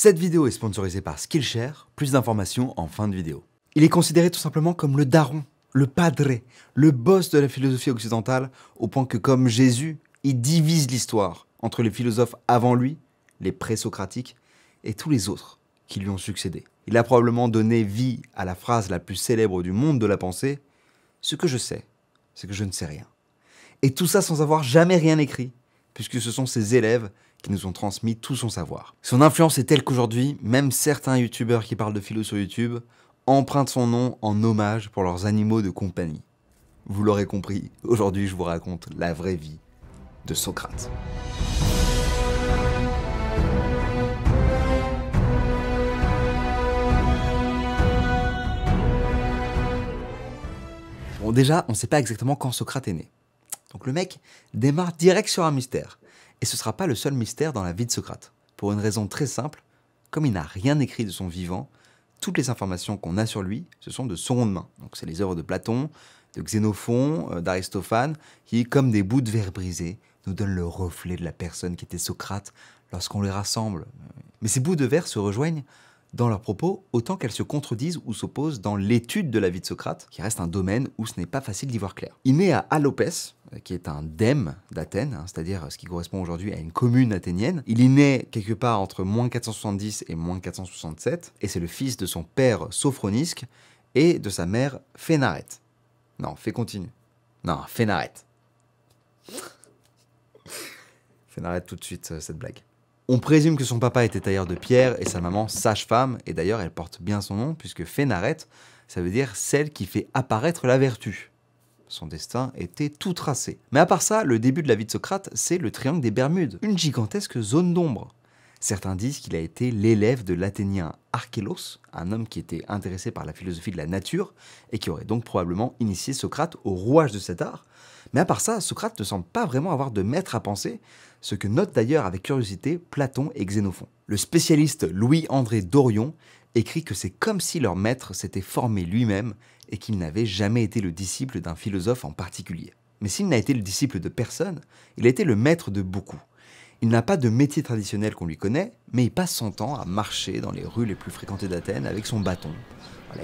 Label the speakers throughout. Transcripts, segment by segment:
Speaker 1: Cette vidéo est sponsorisée par Skillshare, plus d'informations en fin de vidéo. Il est considéré tout simplement comme le daron, le padre, le boss de la philosophie occidentale, au point que comme Jésus, il divise l'histoire entre les philosophes avant lui, les présocratiques, et tous les autres qui lui ont succédé. Il a probablement donné vie à la phrase la plus célèbre du monde de la pensée, ce que je sais, c'est que je ne sais rien. Et tout ça sans avoir jamais rien écrit, puisque ce sont ses élèves qui nous ont transmis tout son savoir. Son influence est telle qu'aujourd'hui, même certains youtubeurs qui parlent de philo sur YouTube empruntent son nom en hommage pour leurs animaux de compagnie. Vous l'aurez compris, aujourd'hui je vous raconte la vraie vie de Socrate. Bon déjà, on ne sait pas exactement quand Socrate est né. Donc le mec démarre direct sur un mystère. Et ce ne sera pas le seul mystère dans la vie de Socrate, pour une raison très simple, comme il n'a rien écrit de son vivant, toutes les informations qu'on a sur lui, ce sont de seconde main. Donc c'est les œuvres de Platon, de Xénophon, euh, d'Aristophane, qui, comme des bouts de verre brisés, nous donnent le reflet de la personne qui était Socrate lorsqu'on les rassemble. Mais ces bouts de verre se rejoignent dans leurs propos autant qu'elles se contredisent ou s'opposent dans l'étude de la vie de Socrate, qui reste un domaine où ce n'est pas facile d'y voir clair. Il naît à Alopès, qui est un dème d'Athènes, hein, c'est-à-dire ce qui correspond aujourd'hui à une commune athénienne. Il y naît quelque part entre 470 et 467, et c'est le fils de son père Sophronisque et de sa mère Phénarète. Non, fait continue. Non, Fénarète! Phénarète tout de suite euh, cette blague. On présume que son papa était tailleur de pierre et sa maman sage-femme, et d'ailleurs elle porte bien son nom puisque Phénarète, ça veut dire celle qui fait apparaître la vertu. Son destin était tout tracé. Mais à part ça, le début de la vie de Socrate, c'est le triangle des Bermudes, une gigantesque zone d'ombre. Certains disent qu'il a été l'élève de l'Athénien Archélos, un homme qui était intéressé par la philosophie de la nature et qui aurait donc probablement initié Socrate au rouage de cet art. Mais à part ça, Socrate ne semble pas vraiment avoir de maître à penser, ce que note d'ailleurs avec curiosité Platon et Xénophon. Le spécialiste Louis-André Dorion écrit que c'est comme si leur maître s'était formé lui-même et qu'il n'avait jamais été le disciple d'un philosophe en particulier. Mais s'il n'a été le disciple de personne, il a été le maître de beaucoup. Il n'a pas de métier traditionnel qu'on lui connaît, mais il passe son temps à marcher dans les rues les plus fréquentées d'Athènes avec son bâton.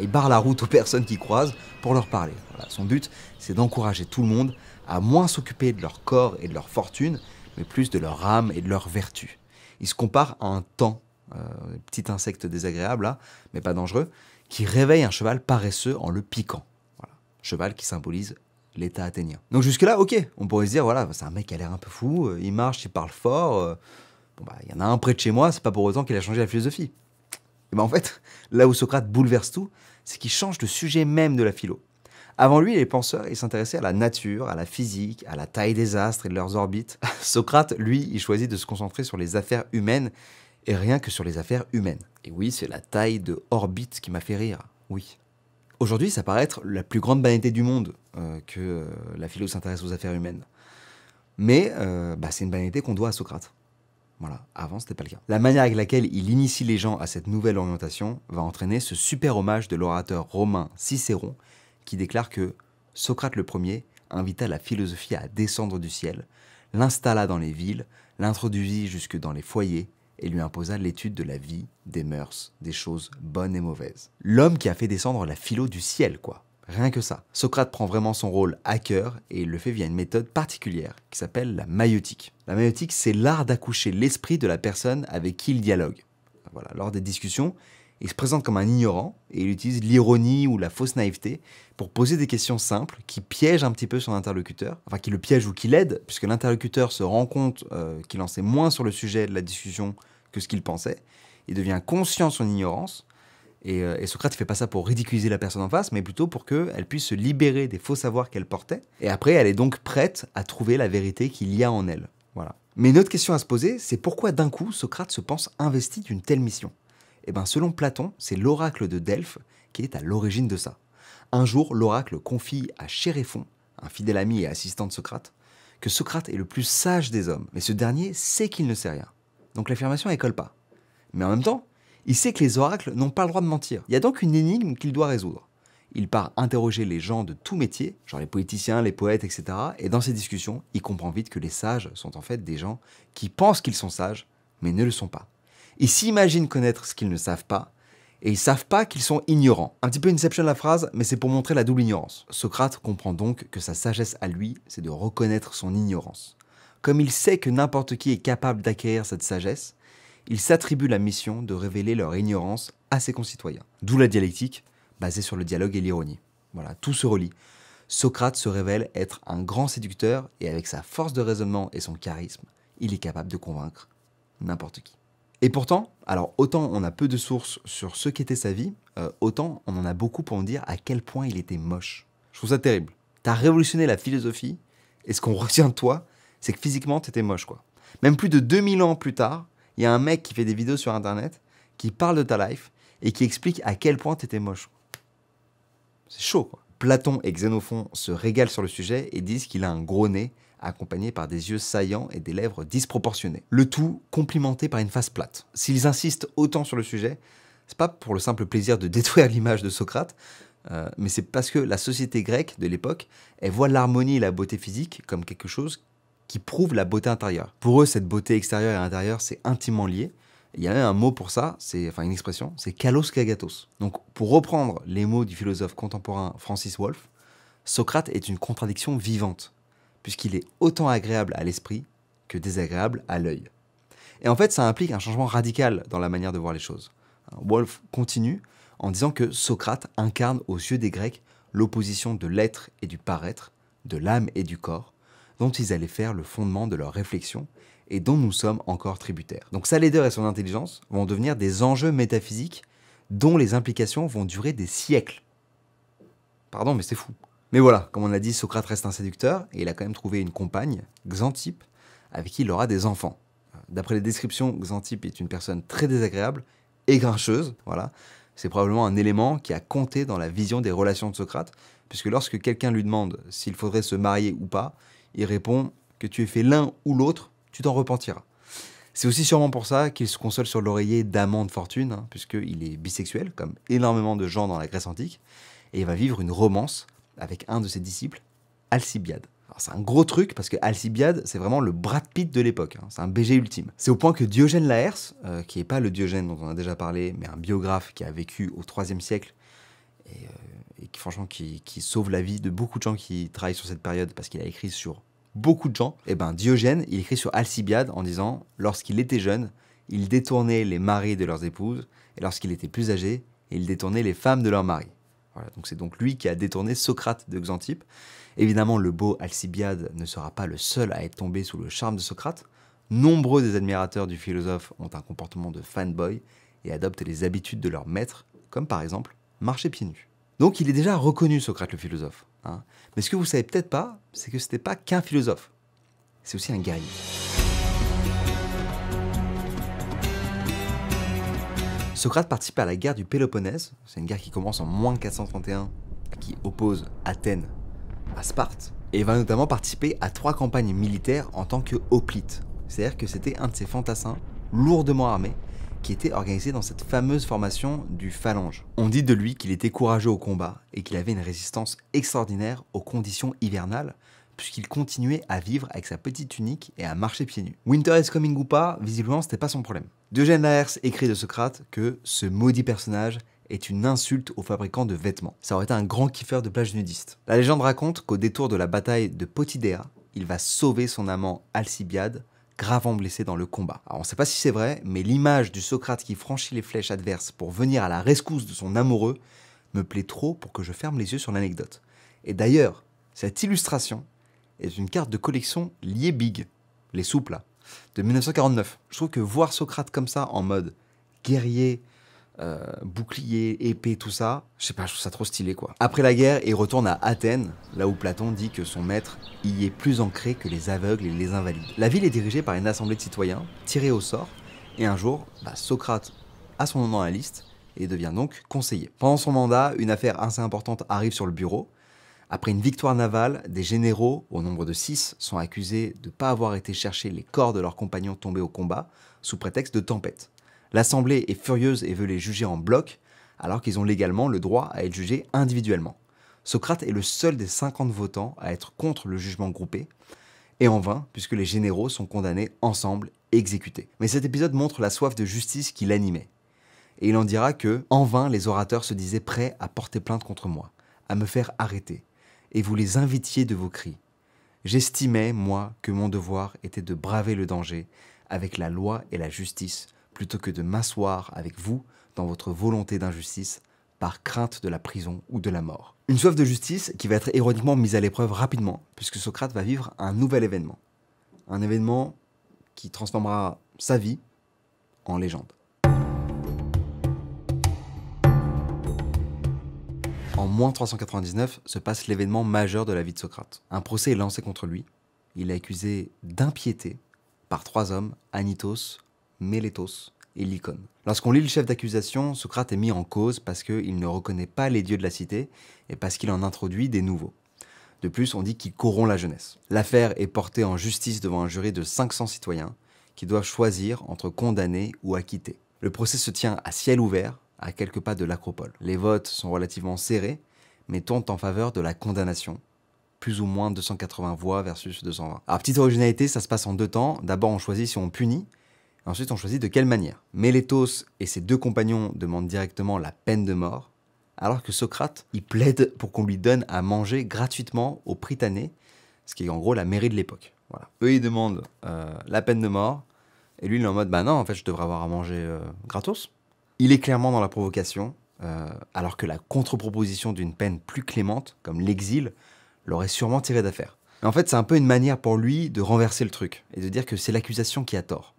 Speaker 1: il barre la route aux personnes qui croisent pour leur parler. son but, c'est d'encourager tout le monde à moins s'occuper de leur corps et de leur fortune, mais plus de leur âme et de leur vertu. Il se compare à un temps euh, petit insecte désagréable hein, mais pas dangereux, qui réveille un cheval paresseux en le piquant. Cheval qui symbolise l'état athénien. Donc jusque-là, ok, on pourrait se dire, voilà, c'est un mec qui a l'air un peu fou, euh, il marche, il parle fort, euh, bon bah, il y en a un près de chez moi, c'est pas pour autant qu'il a changé la philosophie. Et bien en fait, là où Socrate bouleverse tout, c'est qu'il change le sujet même de la philo. Avant lui, les penseurs, ils s'intéressaient à la nature, à la physique, à la taille des astres et de leurs orbites. Socrate, lui, il choisit de se concentrer sur les affaires humaines et rien que sur les affaires humaines. Et oui, c'est la taille de orbite qui m'a fait rire, oui. Aujourd'hui, ça paraît être la plus grande banalité du monde euh, que euh, la philosophie s'intéresse aux affaires humaines. Mais euh, bah, c'est une banalité qu'on doit à Socrate. Voilà, avant c'était pas le cas. La manière avec laquelle il initie les gens à cette nouvelle orientation va entraîner ce super hommage de l'orateur romain Cicéron qui déclare que Socrate le premier invita la philosophie à descendre du ciel, l'installa dans les villes, l'introduisit jusque dans les foyers et lui imposa l'étude de la vie, des mœurs, des choses bonnes et mauvaises. L'homme qui a fait descendre la philo du ciel, quoi. Rien que ça. Socrate prend vraiment son rôle à cœur et il le fait via une méthode particulière qui s'appelle la maïotique. La maïotique, c'est l'art d'accoucher l'esprit de la personne avec qui il dialogue. Voilà, lors des discussions, il se présente comme un ignorant et il utilise l'ironie ou la fausse naïveté pour poser des questions simples qui piègent un petit peu son interlocuteur, enfin qui le piège ou qui l'aide, puisque l'interlocuteur se rend compte euh, qu'il en sait moins sur le sujet de la discussion ce qu'il pensait. Il devient conscient de son ignorance. Et, euh, Socrate ne fait pas ça pour ridiculiser la personne en face, mais plutôt pour qu'elle puisse se libérer des faux savoirs qu'elle portait. Et après, elle est donc prête à trouver la vérité qu'il y a en elle. Voilà. Mais une autre question à se poser, c'est pourquoi d'un coup Socrate se pense investi d'une telle mission Eh bien, selon Platon, c'est l'oracle de Delphes qui est à l'origine de ça. Un jour, l'oracle confie à Chéréphon, un fidèle ami et assistant de Socrate, que Socrate est le plus sage des hommes, mais ce dernier sait qu'il ne sait rien. Donc l'affirmation, ne colle pas. Mais en même temps, il sait que les oracles n'ont pas le droit de mentir. Il y a donc une énigme qu'il doit résoudre. Il part interroger les gens de tout métier, genre les politiciens, les poètes, etc. Et dans ces discussions, il comprend vite que les sages sont en fait des gens qui pensent qu'ils sont sages, mais ne le sont pas. Ils s'imaginent connaître ce qu'ils ne savent pas, et ils savent pas qu'ils sont ignorants. Un petit peu inception la phrase, mais c'est pour montrer la double ignorance. Socrate comprend donc que sa sagesse à lui, c'est de reconnaître son ignorance. Comme il sait que n'importe qui est capable d'acquérir cette sagesse, il s'attribue la mission de révéler leur ignorance à ses concitoyens. D'où la dialectique, basée sur le dialogue et l'ironie. Voilà, tout se relie. Socrate se révèle être un grand séducteur et avec sa force de raisonnement et son charisme, il est capable de convaincre n'importe qui. Et pourtant, alors autant on a peu de sources sur ce qu'était sa vie, euh, autant on en a beaucoup pour en dire à quel point il était moche. Je trouve ça terrible. T'as révolutionné la philosophie, et ce qu'on retient de toi, c'est que physiquement, t'étais moche, quoi. Même plus de 2000 ans plus tard, il y a un mec qui fait des vidéos sur Internet, qui parle de ta life et qui explique à quel point t'étais moche. C'est chaud, quoi. Platon et Xénophon se régalent sur le sujet et disent qu'il a un gros nez, accompagné par des yeux saillants et des lèvres disproportionnées. Le tout complimenté par une face plate. S'ils insistent autant sur le sujet, c'est pas pour le simple plaisir de détruire l'image de Socrate, euh, mais c'est parce que la société grecque de l'époque, elle voit l'harmonie et la beauté physique comme quelque chose qui prouve la beauté intérieure. Pour eux, cette beauté extérieure et intérieure, c'est intimement lié. Il y a même un mot pour ça, c'est enfin une expression, c'est kalos kagatos. Donc, pour reprendre les mots du philosophe contemporain Francis Wolff, Socrate est une contradiction vivante, puisqu'il est autant agréable à l'esprit que désagréable à l'œil. Et en fait, ça implique un changement radical dans la manière de voir les choses. Wolff continue en disant que Socrate incarne aux yeux des Grecs l'opposition de l'être et du paraître, de l'âme et du corps, dont ils allaient faire le fondement de leur réflexion et dont nous sommes encore tributaires. Donc sa laideur et son intelligence vont devenir des enjeux métaphysiques dont les implications vont durer des siècles. Pardon, mais c'est fou. Mais voilà, comme on l'a dit, Socrate reste un séducteur et il a quand même trouvé une compagne, Xantippe, avec qui il aura des enfants. D'après les descriptions, Xantippe est une personne très désagréable et grincheuse, voilà. C'est probablement un élément qui a compté dans la vision des relations de Socrate, puisque lorsque quelqu'un lui demande s'il faudrait se marier ou pas, il répond Que tu es fait l'un ou l'autre, tu t'en repentiras. C'est aussi sûrement pour ça qu'il se console sur l'oreiller d'amant de fortune, hein, puisqu'il est bisexuel, comme énormément de gens dans la Grèce antique, et il va vivre une romance avec un de ses disciples, Alcibiade. C'est un gros truc parce que Alcibiade, c'est vraiment le Brad Pitt de l'époque, hein. c'est un BG ultime. C'est au point que Diogène Laërce, euh, qui n'est pas le Diogène dont on a déjà parlé, mais un biographe qui a vécu au 3 siècle et euh, et qui, franchement qui, sauve la vie de beaucoup de gens qui travaillent sur cette période parce qu'il a écrit sur beaucoup de gens. Et eh ben Diogène, il écrit sur Alcibiade en disant lorsqu'il était jeune, il détournait les maris de leurs épouses et lorsqu'il était plus âgé, il détournait les femmes de leurs maris. Voilà, donc c'est donc lui qui a détourné Socrate de Xantippe. Évidemment, le beau Alcibiade ne sera pas le seul à être tombé sous le charme de Socrate. Nombreux des admirateurs du philosophe ont un comportement de fanboy et adoptent les habitudes de leur maître, comme par exemple marcher pieds nus. Donc il est déjà reconnu, Socrate le philosophe. Hein. Mais ce que vous savez peut-être pas, c'est que ce n'était pas qu'un philosophe, c'est aussi un guerrier. Socrate participe à la guerre du Péloponnèse, c'est une guerre qui commence en moins 431, qui oppose Athènes à Sparte, et va notamment participer à trois campagnes militaires en tant que hoplite, c'est-à-dire que c'était un de ces fantassins lourdement armés qui était organisé dans cette fameuse formation du Phalange. On dit de lui qu'il était courageux au combat et qu'il avait une résistance extraordinaire aux conditions hivernales, puisqu'il continuait à vivre avec sa petite tunique et à marcher pieds nus. Winter is coming ou pas, visiblement c'était pas son problème. Diogène Laërce écrit de Socrate que ce maudit personnage est une insulte aux fabricants de vêtements. Ça aurait été un grand kiffeur de plage nudiste. La légende raconte qu'au détour de la bataille de Potidea, il va sauver son amant Alcibiade gravement blessé dans le combat. Alors on ne sait pas si c'est vrai, mais l'image du Socrate qui franchit les flèches adverses pour venir à la rescousse de son amoureux me plaît trop pour que je ferme les yeux sur l'anecdote. Et d'ailleurs, cette illustration est une carte de collection Lié Big, les souples, de 1949. Je trouve que voir Socrate comme ça, en mode guerrier, euh, bouclier, épée, tout ça. Je sais pas, je trouve ça trop stylé quoi. Après la guerre, il retourne à Athènes, là où Platon dit que son maître y est plus ancré que les aveugles et les invalides. La ville est dirigée par une assemblée de citoyens tirés au sort, et un jour, bah, Socrate a son nom dans la liste et devient donc conseiller. Pendant son mandat, une affaire assez importante arrive sur le bureau. Après une victoire navale, des généraux, au nombre de six, sont accusés de ne pas avoir été chercher les corps de leurs compagnons tombés au combat, sous prétexte de tempête. L'Assemblée est furieuse et veut les juger en bloc, alors qu'ils ont légalement le droit à être jugés individuellement. Socrate est le seul des 50 votants à être contre le jugement groupé, et en vain, puisque les généraux sont condamnés ensemble et exécutés. Mais cet épisode montre la soif de justice qui l'animait. Et il en dira que, en vain, les orateurs se disaient prêts à porter plainte contre moi, à me faire arrêter, et vous les invitiez de vos cris. J'estimais, moi, que mon devoir était de braver le danger avec la loi et la justice plutôt que de m'asseoir avec vous dans votre volonté d'injustice par crainte de la prison ou de la mort. Une soif de justice qui va être ironiquement mise à l'épreuve rapidement, puisque Socrate va vivre un nouvel événement. Un événement qui transformera sa vie en légende. En moins 399 se passe l'événement majeur de la vie de Socrate. Un procès est lancé contre lui. Il est accusé d'impiété par trois hommes, Anitos, Mélétos et Lycone. Lorsqu'on lit le chef d'accusation, Socrate est mis en cause parce qu'il ne reconnaît pas les dieux de la cité et parce qu'il en introduit des nouveaux. De plus, on dit qu'il corrompt la jeunesse. L'affaire est portée en justice devant un jury de 500 citoyens qui doivent choisir entre condamner ou acquitter. Le procès se tient à ciel ouvert, à quelques pas de l'acropole. Les votes sont relativement serrés, mais tombent en faveur de la condamnation, plus ou moins 280 voix versus 220. Alors, petite originalité, ça se passe en deux temps. D'abord, on choisit si on punit, Ensuite, on choisit de quelle manière. Mélétos et ses deux compagnons demandent directement la peine de mort, alors que Socrate, il plaide pour qu'on lui donne à manger gratuitement aux Prytanées, ce qui est en gros la mairie de l'époque. Voilà. Eux, ils demandent euh, la peine de mort, et lui, il est en mode, ben non, en fait, je devrais avoir à manger euh, gratos. Il est clairement dans la provocation, euh, alors que la contre-proposition d'une peine plus clémente, comme l'exil, l'aurait sûrement tiré d'affaire. En fait, c'est un peu une manière pour lui de renverser le truc, et de dire que c'est l'accusation qui a tort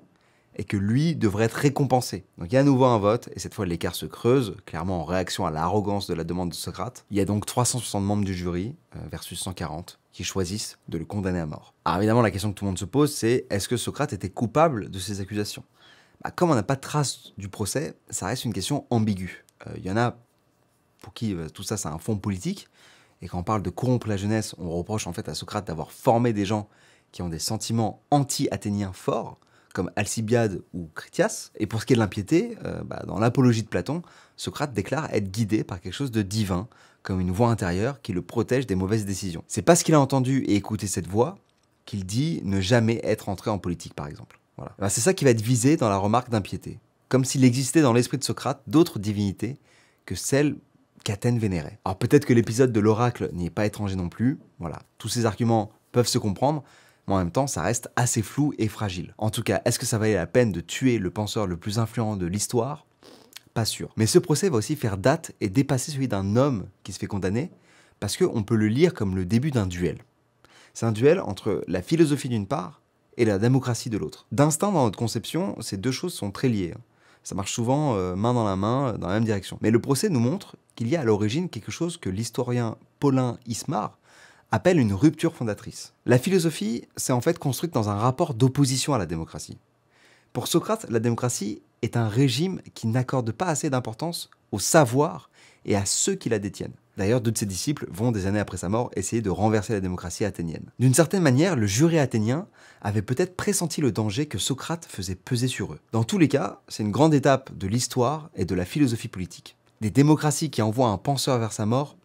Speaker 1: et que lui devrait être récompensé. Donc il y a à nouveau un vote, et cette fois l'écart se creuse, clairement en réaction à l'arrogance de la demande de Socrate. Il y a donc 360 membres du jury, euh, versus 140, qui choisissent de le condamner à mort. Alors évidemment, la question que tout le monde se pose, c'est est-ce que Socrate était coupable de ces accusations bah, Comme on n'a pas de trace du procès, ça reste une question ambiguë. Euh, il y en a pour qui euh, tout ça, c'est un fond politique, et quand on parle de corrompre la jeunesse, on reproche en fait à Socrate d'avoir formé des gens qui ont des sentiments anti-athéniens forts, comme Alcibiade ou Critias. Et pour ce qui est de l'impiété, euh, bah, dans l'apologie de Platon, Socrate déclare être guidé par quelque chose de divin, comme une voix intérieure qui le protège des mauvaises décisions. C'est parce qu'il a entendu et écouté cette voix qu'il dit ne jamais être entré en politique, par exemple. Voilà. Eh ben, c'est ça qui va être visé dans la remarque d'impiété, comme s'il existait dans l'esprit de Socrate d'autres divinités que celles qu'Athènes vénérait. Alors peut-être que l'épisode de l'oracle n'y est pas étranger non plus, voilà, tous ces arguments peuvent se comprendre, mais en même temps ça reste assez flou et fragile. En tout cas, est-ce que ça valait la peine de tuer le penseur le plus influent de l'histoire Pas sûr. Mais ce procès va aussi faire date et dépasser celui d'un homme qui se fait condamner, parce qu'on peut le lire comme le début d'un duel. C'est un duel entre la philosophie d'une part et la démocratie de l'autre. D'instinct, dans notre conception, ces deux choses sont très liées. Ça marche souvent euh, main dans la main, euh, dans la même direction. Mais le procès nous montre qu'il y a à l'origine quelque chose que l'historien Paulin Ismar appelle une rupture fondatrice. La philosophie s'est en fait construite dans un rapport d'opposition à la démocratie. Pour Socrate, la démocratie est un régime qui n'accorde pas assez d'importance au savoir et à ceux qui la détiennent. D'ailleurs, deux de ses disciples vont, des années après sa mort, essayer de renverser la démocratie athénienne. D'une certaine manière, le juré athénien avait peut-être pressenti le danger que Socrate faisait peser sur eux. Dans tous les cas, c'est une grande étape de l'histoire et de la philosophie politique. Des démocraties qui envoient un penseur vers sa mort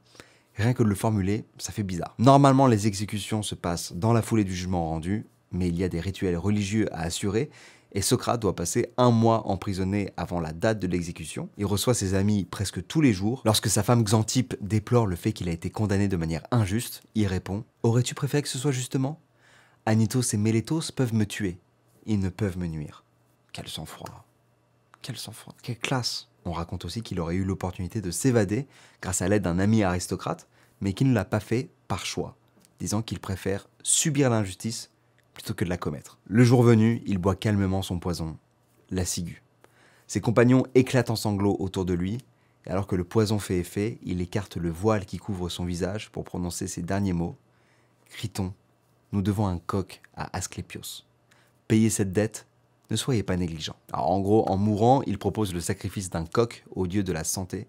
Speaker 1: Rien que de le formuler, ça fait bizarre. Normalement, les exécutions se passent dans la foulée du jugement rendu, mais il y a des rituels religieux à assurer et Socrate doit passer un mois emprisonné avant la date de l'exécution. Il reçoit ses amis presque tous les jours. Lorsque sa femme Xantippe déplore le fait qu'il a été condamné de manière injuste, il répond « Aurais-tu préféré que ce soit justement Anitos et Mélétos peuvent me tuer, ils ne peuvent me nuire. » Quel sang-froid Quel sang-froid Quelle classe On raconte aussi qu'il aurait eu l'opportunité de s'évader grâce à l'aide d'un ami aristocrate, mais qui ne l'a pas fait par choix, disant qu'il préfère subir l'injustice plutôt que de la commettre. Le jour venu, il boit calmement son poison, la ciguë. Ses compagnons éclatent en sanglots autour de lui, et alors que le poison fait effet, il écarte le voile qui couvre son visage pour prononcer ses derniers mots. Criton, nous devons un coq à Asclépios. Payez cette dette, ne soyez pas négligents. Alors en gros, en mourant, il propose le sacrifice d'un coq au dieu de la santé,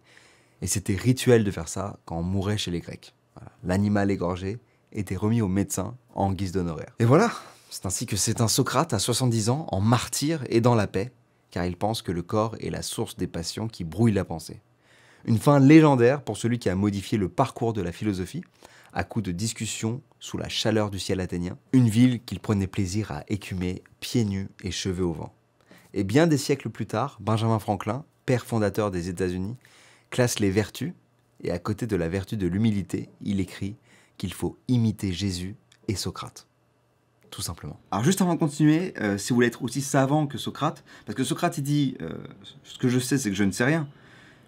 Speaker 1: et c'était rituel de faire ça quand on mourait chez les Grecs. L'animal égorgé était remis au médecin en guise d'honoraire. Et voilà, c'est ainsi que c'est un Socrate à 70 ans, en martyr et dans la paix, car il pense que le corps est la source des passions qui brouillent la pensée. Une fin légendaire pour celui qui a modifié le parcours de la philosophie, à coups de discussions sous la chaleur du ciel athénien, une ville qu'il prenait plaisir à écumer pieds nus et cheveux au vent. Et bien des siècles plus tard, Benjamin Franklin, père fondateur des États-Unis, classe les vertus, et à côté de la vertu de l'humilité, il écrit qu'il faut imiter Jésus et Socrate. Tout simplement. Alors juste avant de continuer, euh, si vous voulez être aussi savant que Socrate, parce que Socrate il dit euh, ce que je sais c'est que je ne sais rien,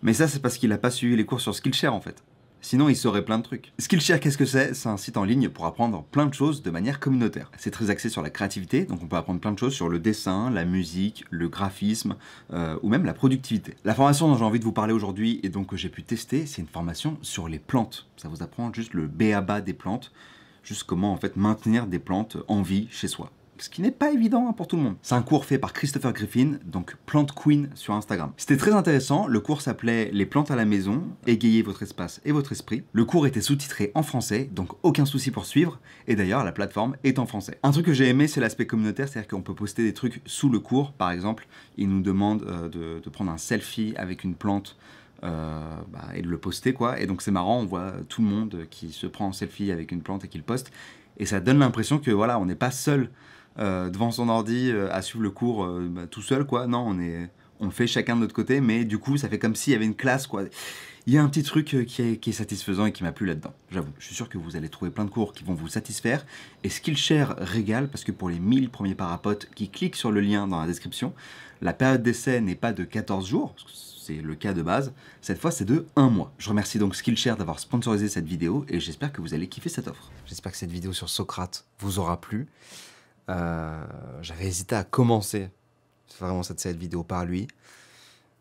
Speaker 1: mais ça c'est parce qu'il n'a pas suivi les cours sur Skillshare en fait. Sinon, il saurait plein de trucs. Skillshare, qu'est-ce que c'est C'est un site en ligne pour apprendre plein de choses de manière communautaire. C'est très axé sur la créativité, donc on peut apprendre plein de choses sur le dessin, la musique, le graphisme euh, ou même la productivité. La formation dont j'ai envie de vous parler aujourd'hui et donc que j'ai pu tester, c'est une formation sur les plantes. Ça vous apprend juste le B à bas des plantes, juste comment en fait maintenir des plantes en vie chez soi ce qui n'est pas évident hein, pour tout le monde. C'est un cours fait par Christopher Griffin, donc Plante Queen sur Instagram. C'était très intéressant, le cours s'appelait Les plantes à la maison, égayer votre espace et votre esprit. Le cours était sous-titré en français, donc aucun souci pour suivre, et d'ailleurs la plateforme est en français. Un truc que j'ai aimé, c'est l'aspect communautaire, c'est-à-dire qu'on peut poster des trucs sous le cours, par exemple, il nous demande euh, de, prendre un selfie avec une plante euh, bah, et de le poster quoi. Et donc c'est marrant, on voit tout le monde qui se prend en selfie avec une plante et qui le poste. Et ça donne l'impression que voilà, on n'est pas seul euh, devant son ordi euh, à suivre le cours euh, bah, tout seul, quoi. Non, on est on fait chacun de notre côté, mais du coup, ça fait comme s'il y avait une classe, quoi. Il y a un petit truc qui est, satisfaisant et qui m'a plu là-dedans. J'avoue, je suis sûr que vous allez trouver plein de cours qui vont vous satisfaire. Et Skillshare régale parce que pour les 1000 premiers parapotes qui cliquent sur le lien dans la description, la période d'essai n'est pas de 14 jours, c'est le cas de base, cette fois c'est de 1 mois. Je remercie donc Skillshare d'avoir sponsorisé cette vidéo et j'espère que vous allez kiffer cette offre. J'espère que cette vidéo sur Socrate vous aura plu. Euh, j'avais hésité à commencer vraiment cette, cette vidéo par lui.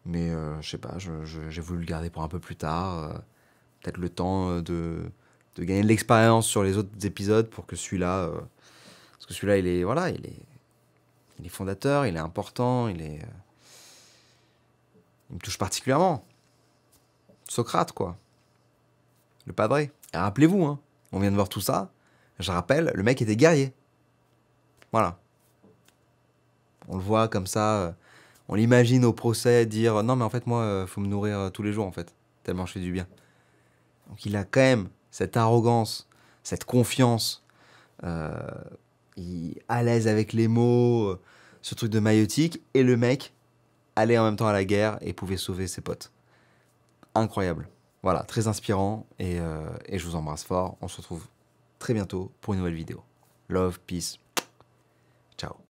Speaker 1: Mais euh, je sais pas, j'ai voulu le garder pour un peu plus tard. Euh, peut-être le temps de, de gagner de l'expérience sur les autres épisodes pour que celui-là. parce que celui-là, il est. Voilà, il est. Il est fondateur, il est important, il est. il me touche particulièrement. Socrate, quoi. Le padré. Rappelez-vous, hein, on vient de voir tout ça. Je rappelle, le mec était guerrier. Voilà. On le voit comme ça, euh, on l'imagine au procès dire non mais en fait moi euh, faut me nourrir euh, tous les jours en fait, tellement je fais du bien. Donc il a quand même cette arrogance, cette confiance, euh, il à l'aise avec les mots, ce truc de maïotique, et le mec allait en même temps à la guerre et pouvait sauver ses potes. Incroyable. Voilà, très inspirant, et je vous embrasse fort. On se retrouve très bientôt pour une nouvelle vidéo. Love, peace. Ciao.